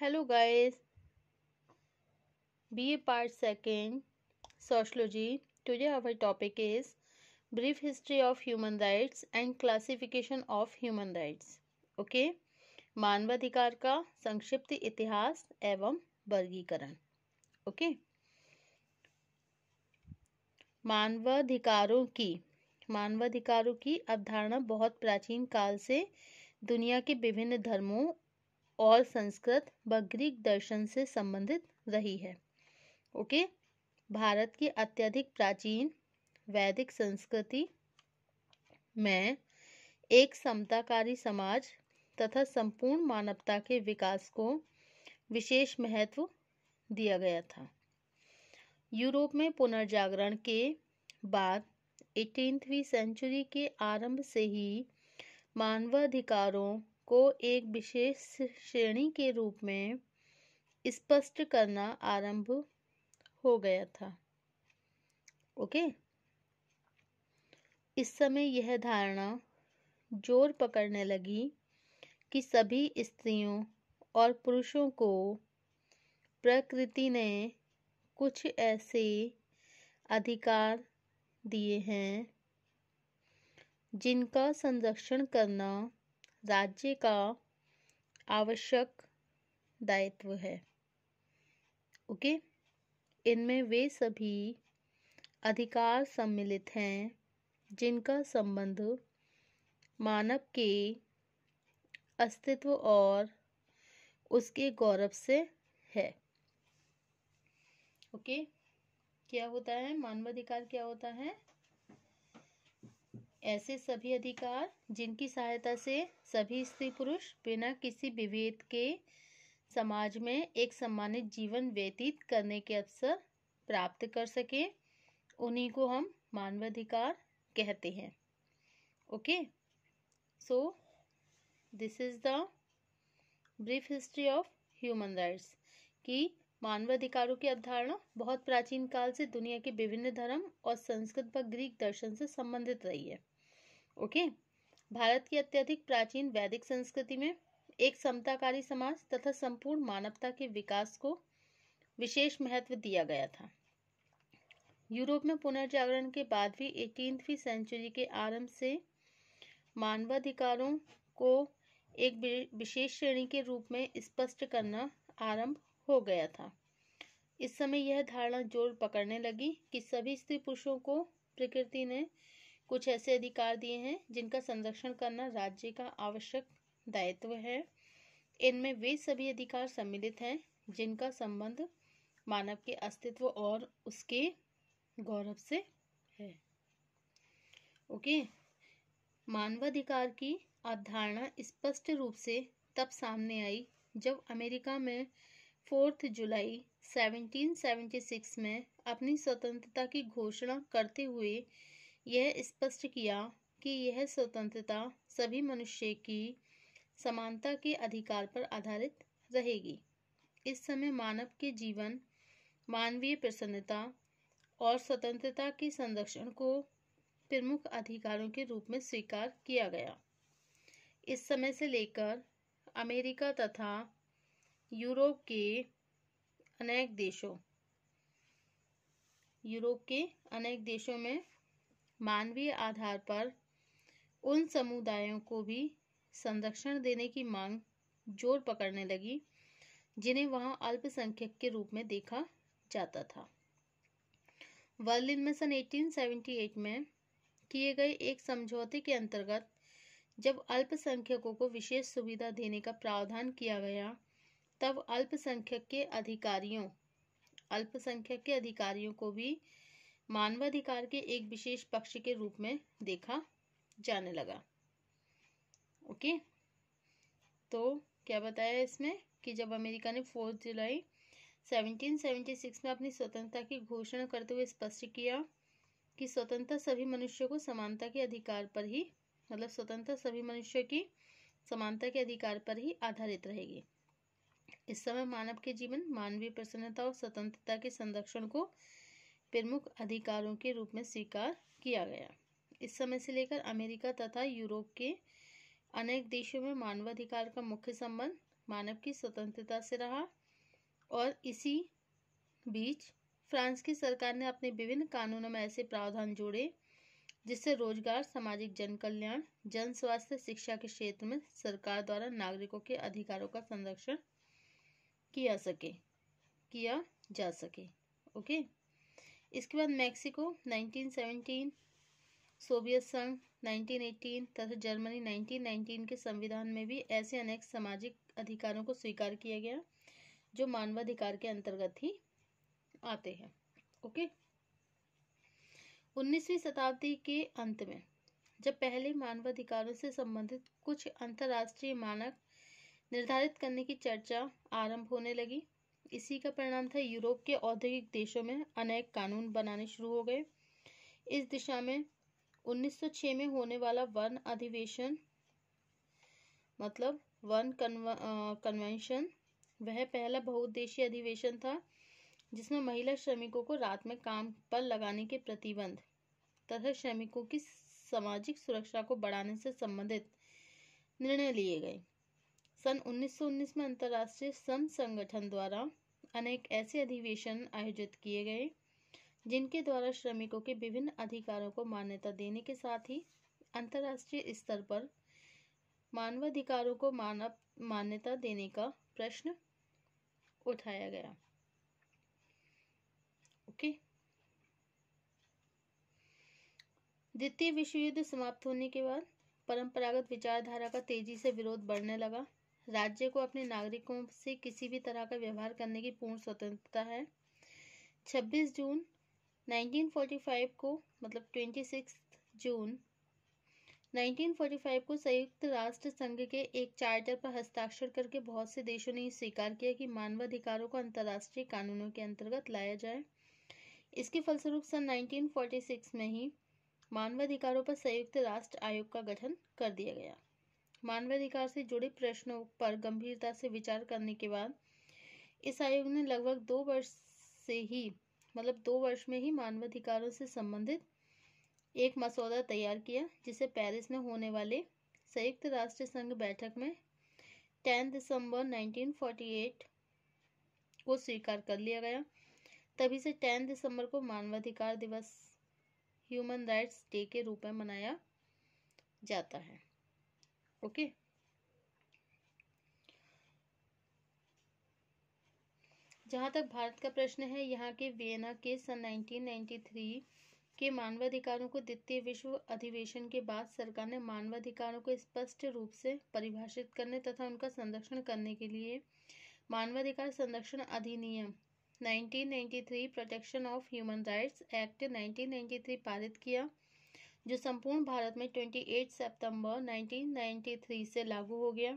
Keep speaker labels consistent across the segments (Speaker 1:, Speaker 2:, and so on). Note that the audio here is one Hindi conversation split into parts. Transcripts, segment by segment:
Speaker 1: hello guys BA part second sociology today our topic is brief history of human rights and classification of human rights okay मानवाधिकार का संक्षिप्त इतिहास एवं वर्गीकरण ओके मानवाधिकारों की मानवाधिकारों की अवधारणा बहुत प्राचीन काल से दुनिया के विभिन्न धर्मों और संस्कृत व ग्रीक दर्शन से संबंधित रही है ओके भारत की अत्यधिक प्राचीन वैदिक संस्कृति में एक समताकारी समाज तथा संपूर्ण मानवता के विकास को विशेष महत्व दिया गया था यूरोप में पुनर्जागरण के बाद एटीनवीं सेंचुरी के आरंभ से ही मानवाधिकारों को एक विशेष श्रेणी के रूप में स्पष्ट करना आरंभ हो गया था ओके इस समय यह धारणा जोर पकड़ने लगी कि सभी स्त्रियों और पुरुषों को प्रकृति ने कुछ ऐसे अधिकार दिए हैं जिनका संरक्षण करना राज्य का आवश्यक दायित्व है ओके इनमें वे सभी अधिकार सम्मिलित हैं जिनका संबंध मानव के अस्तित्व और उसके गौरव से है ओके क्या होता है मानवाधिकार क्या होता है ऐसे सभी अधिकार जिनकी सहायता से सभी स्त्री पुरुष बिना किसी विभेद के समाज में एक सम्मानित जीवन व्यतीत करने के अवसर प्राप्त कर सके उन्हीं को हम मानवाधिकार कहते हैं okay so this is the brief history of human rights कि मानवाधिकारों की अवधारणा बहुत प्राचीन काल से दुनिया के विभिन्न धर्म और संस्कृत व ग्रीक दर्शन से संबंधित रही है ओके भारत की अत्यधिक प्राचीन वैदिक संस्कृति में एक समताकारी समाज तथा संपूर्ण मानवता के विकास को विशेष महत्व दिया गया था यूरोप में पुनर्जागरण के बाद भी एटीनवी सेंचुरी के आरंभ से मानवाधिकारों को एक विशेष श्रेणी के रूप में स्पष्ट करना आरंभ हो गया था इस समय यह धारणा जोर पकड़ने लगी कि सभी स्त्री पुरुषों को प्रकृति ने कुछ ऐसे अधिकार दिए हैं जिनका संरक्षण करना राज्य का आवश्यक दायित्व है इनमें वे सभी अधिकार सम्मिलित हैं जिनका संबंध मानव के अस्तित्व और उसके गौरव से है ओके मानवाधिकार की अवधारणा स्पष्ट रूप से तब सामने आई जब अमेरिका में फोर्थ जुलाई 1776 में अपनी स्वतंत्रता की घोषणा करते हुए यह स्पष्ट किया कि यह स्वतंत्रता सभी मनुष्य की समानता के अधिकार पर आधारित रहेगी इस समय मानव के जीवन मानवीय प्रसन्नता और स्वतंत्रता के संरक्षण को प्रमुख अधिकारों के रूप में स्वीकार किया गया इस समय से लेकर अमेरिका तथा यूरोप के अनेक देशों यूरोप के अनेक देशों में मानवीय आधार पर उन समुदायों को भी संरक्षण देने की मांग जोर पकड़ने लगी जिन्हें वहां अल्पसंख्यक के रूप में देखा जाता था वर्लिन में सन 1878 में किए गए एक समझौते के अंतर्गत जब अल्पसंख्यकों को विशेष सुविधा देने का प्रावधान किया गया तब अल्पसंख्यक के अधिकारियों अल्पसंख्यक के अधिकारियों को भी मानवाधिकार के एक विशेष पक्ष के रूप में देखा जाने लगा ओके तो क्या बताया इसमें कि जब अमेरिका ने फोर्थ जुलाई 1776 में अपनी स्वतंत्रता की घोषणा करते हुए स्पष्ट किया कि स्वतंत्रता सभी मनुष्यों को समानता के अधिकार पर ही मतलब स्वतंत्रता सभी मनुष्यों की समानता के अधिकार पर ही आधारित रहेगी इस समय मानव के जीवन मानवीय प्रसन्नता और स्वतंत्रता के संरक्षण को प्रमुख अधिकारों के रूप में स्वीकार किया गया इस समय से लेकर अमेरिका तथा यूरोप के अनेक देशों में मानवाधिकार का मुख्य संबंध मानव की स्वतंत्रता से रहा और इसी बीच फ्रांस की सरकार ने अपने विभिन्न कानूनों में ऐसे प्रावधान जोड़े जिससे रोजगार सामाजिक जन कल्याण जन स्वास्थ्य शिक्षा के क्षेत्र में सरकार द्वारा नागरिकों के अधिकारों का संरक्षण किया सके किया जा सके ओके इसके बाद मैक्सिको 1917 सोवियत संघ 1918 तथा जर्मनी 1919 के संविधान में भी ऐसे अनेक सामाजिक अधिकारों को स्वीकार किया गया जो मानवाधिकार के अंतर्गत ही आते हैं ओके उन्नीसवीं शताब्दी के अंत में जब पहले मानवाधिकारों से संबंधित कुछ अंतर्राष्ट्रीय मानक निर्धारित करने की चर्चा आरंभ होने लगी इसी का परिणाम था यूरोप के औद्योगिक देशों में अनेक कानून बनाने शुरू हो गए इस दिशा में 1906 में होने वाला वन अधिवेशन मतलब वन कन्वेंशन वह पहला बहुउद्देशीय अधिवेशन था जिसमें महिला श्रमिकों को रात में काम पर लगाने के प्रतिबंध तथा श्रमिकों की सामाजिक सुरक्षा को बढ़ाने से संबंधित निर्णय लिए गए सन 1919 में अंतर्राष्ट्रीय श्रम संगठन द्वारा अनेक ऐसे अधिवेशन आयोजित किए गए जिनके द्वारा श्रमिकों के विभिन्न अधिकारों को मान्यता देने के साथ ही अंतर्राष्ट्रीय स्तर पर मानवाधिकारों को मानव मान्यता देने का प्रश्न उठाया गया ओके द्वितीय विश्व युद्ध समाप्त होने के बाद परंपरागत विचारधारा का तेजी से विरोध बढ़ने लगा राज्य को अपने नागरिकों से किसी भी तरह का व्यवहार करने की पूर्ण स्वतंत्रता है 26 जून 1945 को मतलब 26 जून 1945 को संयुक्त राष्ट्र संघ के एक चार्टर पर हस्ताक्षर करके बहुत से देशों ने स्वीकार किया कि मानवाधिकारों को अंतर्राष्ट्रीय कानूनों के अंतर्गत लाया जाए इसके फलस्वरूप सन 1946 में ही मानवाधिकारों पर संयुक्त राष्ट्र आयोग का गठन कर दिया गया मानवाधिकार से जुड़े प्रश्नों पर गंभीरता से विचार करने के बाद इस आयोग ने लगभग दो वर्ष से ही मतलब दो वर्ष में ही मानवाधिकारों से संबंधित एक मसौदा तैयार किया जिसे पेरिस में होने वाले संयुक्त राष्ट्र संघ बैठक में 10 दिसंबर 1948 को स्वीकार कर लिया गया तभी से 10 दिसंबर को मानवाधिकार दिवस ह्यूमन राइट्स डे के रूप में मनाया जाता है ओके जहां तक भारत का प्रश्न है यहाँ के वियना के सन 1993 के मानवाधिकारों को द्वितीय विश्व अधिवेशन के बाद सरकार ने मानवाधिकारों को स्पष्ट रूप से परिभाषित करने तथा उनका संरक्षण करने के लिए मानवाधिकार संरक्षण अधिनियम 1993 protection of human rights act 1993 पारित किया जो संपूर्ण भारत में 28 सितंबर 1993 से लागू हो गया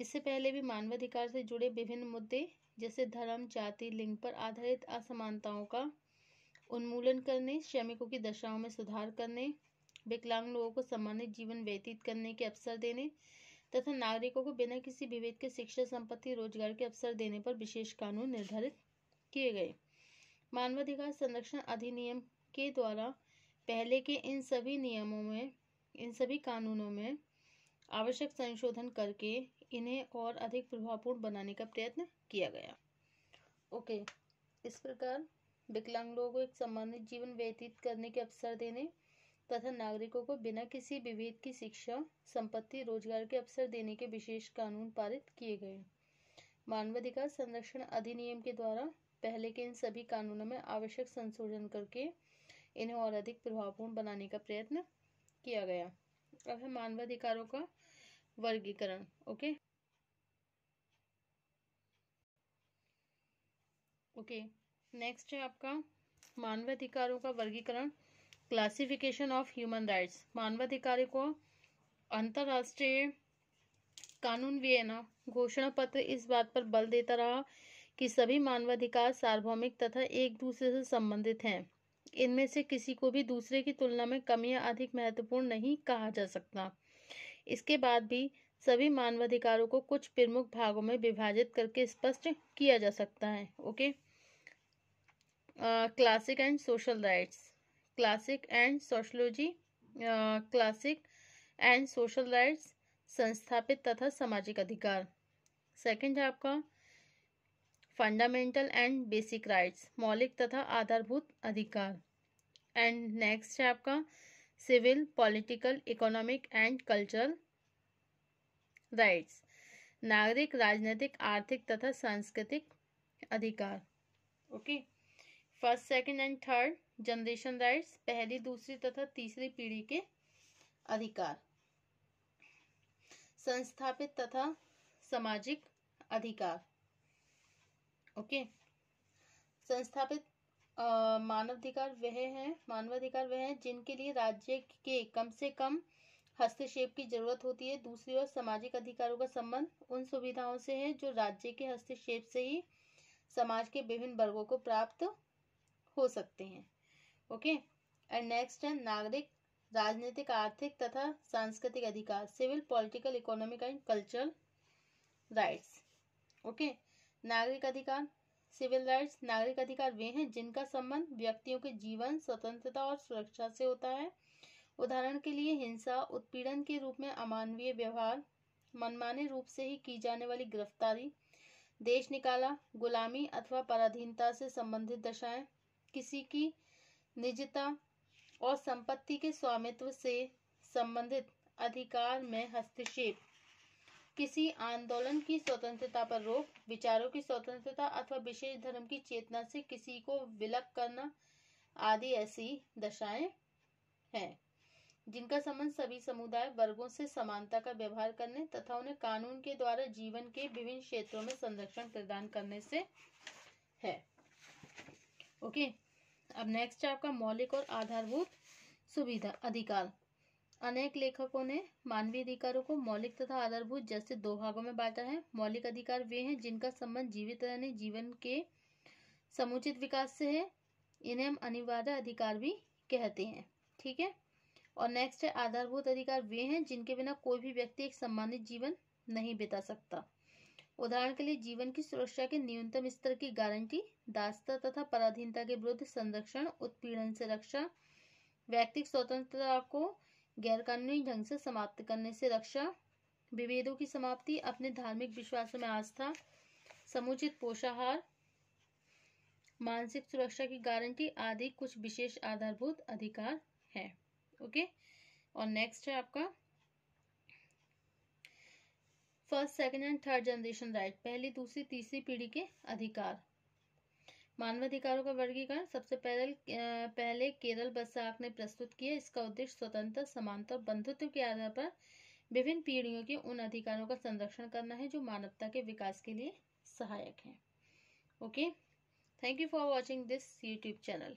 Speaker 1: इससे पहले भी मानवाधिकार से जुड़े विभिन्न मुद्दे जैसे धर्म जाति लिंग पर आधारित असमानताओं का उन्मूलन करने श्रमिकों की दशाओं में सुधार करने विकलांग लोगों को सम्मानित जीवन व्यतीत करने के अवसर देने तथा नागरिकों को बिना किसी विभेद के शिक्षा संपत्ति रोजगार के अवसर देने पर विशेष कानून निर्धारित किए गए मानवाधिकार संरक्षण अधिनियम के द्वारा पहले के इन सभी नियमों में इन सभी कानूनों में आवश्यक संशोधन करके इन्हें और अधिक प्रभावपूर्ण बनाने का प्रयत्न किया गया ओके इस प्रकार विकलांग लोगों को एक सम्मानित जीवन व्यतीत करने के अवसर देने तथा नागरिकों को बिना किसी विभेद की शिक्षा संपत्ति रोजगार के अवसर देने के विशेष कानून पारित किए गए मानवाधिकार संरक्षण अधिनियम के द्वारा पहले के इन सभी कानूनों में आवश्यक संशोधन करके इन्हें और अधिक प्रभावपूर्ण बनाने का प्रयत्न किया गया अब है मानवाधिकारों का वर्गीकरण ओके ओके नेक्स्ट है आपका मानवाधिकारों का वर्गीकरण क्लासिफिकेशन ऑफ ह्यूमन राइट्स मानवाधिकारों को अंतरराष्ट्रीय कानून वियना घोषणा पत्र इस बात पर बल देता रहा कि सभी मानवाधिकार सार्वभौमिक तथा एक दूसरे से संबंधित हैं इनमें से किसी को भी दूसरे की तुलना में कम या अधिक महत्वपूर्ण नहीं कहा जा सकता इसके बाद भी सभी मानवाधिकारों को कुछ प्रमुख भागों में विभाजित करके स्पष्ट किया जा सकता है okay classic and social rights classic and sociology classic and social rights संस्थापित तथा सामाजिक अधिकार सेकंड है आपका फंडामेंटल एंड बेसिक राइट्स मौलिक तथा आधारभूत अधिकार एंड नेक्स्ट है आपका civil political economic and cultural rights नागरिक राजनीतिक आर्थिक तथा सांस्कृतिक अधिकार okay first second and third generation rights पहली दूसरी तथा तीसरी पीढ़ी के अधिकार संस्थापित तथा सामाजिक अधिकार ओके संस्थापित मानवाधिकार वह हैं मानवाधिकार वह हैं जिनके लिए राज्य के कम से कम हस्तक्षेप की जरूरत होती है दूसरी ओर सामाजिक अधिकारों का संबंध उन सुविधाओं से है जो राज्य के हस्तक्षेप से ही समाज के विभिन्न वर्गों को प्राप्त हो सकते हैं ओके एंड नेक्स्ट है नागरिक राजनीतिक आर्थिक तथा सांस्कृतिक अधिकार civil political economic and cultural rights okay नागरिक अधिकार सिविल राइट्स नागरिक अधिकार वे हैं जिनका संबंध व्यक्तियों के जीवन स्वतंत्रता और सुरक्षा से होता है उदाहरण के लिए हिंसा उत्पीड़न के रूप में अमानवीय व्यवहार मनमाने रूप से ही की जाने वाली गिरफ्तारी देश निकाला गुलामी अथवा पराधीनता से संबंधित दशाएं किसी की निजता और संपत्ति के स्वामित्व से संबंधित अधिकार में हस्तक्षेप किसी आंदोलन की स्वतंत्रता पर रोक विचारों की स्वतंत्रता अथवा विशेष धर्म की चेतना से किसी को विलक करना आदि ऐसी दशाएं हैं जिनका संबंध सभी समुदाय वर्गों से समानता का व्यवहार करने तथा उन्हें कानून के द्वारा जीवन के विभिन्न क्षेत्रों में संरक्षण प्रदान करने से है ओके अब नेक्स्ट आपका मौलिक और आधारभूत सुविधा अधिकार अनेक लेखकों ने मानवीय अधिकारों को मौलिक तथा आधारभूत जैसे दो भागों में बांटा है मौलिक अधिकार वे हैं जिनका संबंध जीवित रहने जीवन के समुचित विकास से है इन्हें हम अनिवार्य अधिकार भी कहते हैं ठीक है और नेक्स्ट है आधारभूत अधिकार वे हैं जिनके बिना कोई भी व्यक्ति एक सम्मानित जीवन नहीं बिता सकता उदाहरण के लिए जीवन की सुरक्षा के न्यूनतम स्तर की गारंटी दासता तथा पराधीनता के विरुद्ध संरक्षण उत्पीड़न से रक्षा व्यक्तिक स्वतंत्रता को गैरकानूनी ढंग से समाप्त करने से रक्षा विभेदों की समाप्ति अपने धार्मिक विश्वासों में आस्था समुचित पोषाहार मानसिक सुरक्षा की गारंटी आदि कुछ विशेष आधारभूत अधिकार है ओके और नेक्स्ट है आपका first second and third generation right पहली दूसरी तीसरी पीढ़ी के अधिकार मानवाधिकारों का वर्गीकरण सबसे पहले पहले केरल बसाक ने प्रस्तुत किया इसका उद्देश्य स्वतंत्र समानता बंधुत्व के आधार पर विभिन्न पीढ़ियों के उन अधिकारों का संरक्षण करना है जो मानवता के विकास के लिए सहायक हैं okay thank you for watching this YouTube channel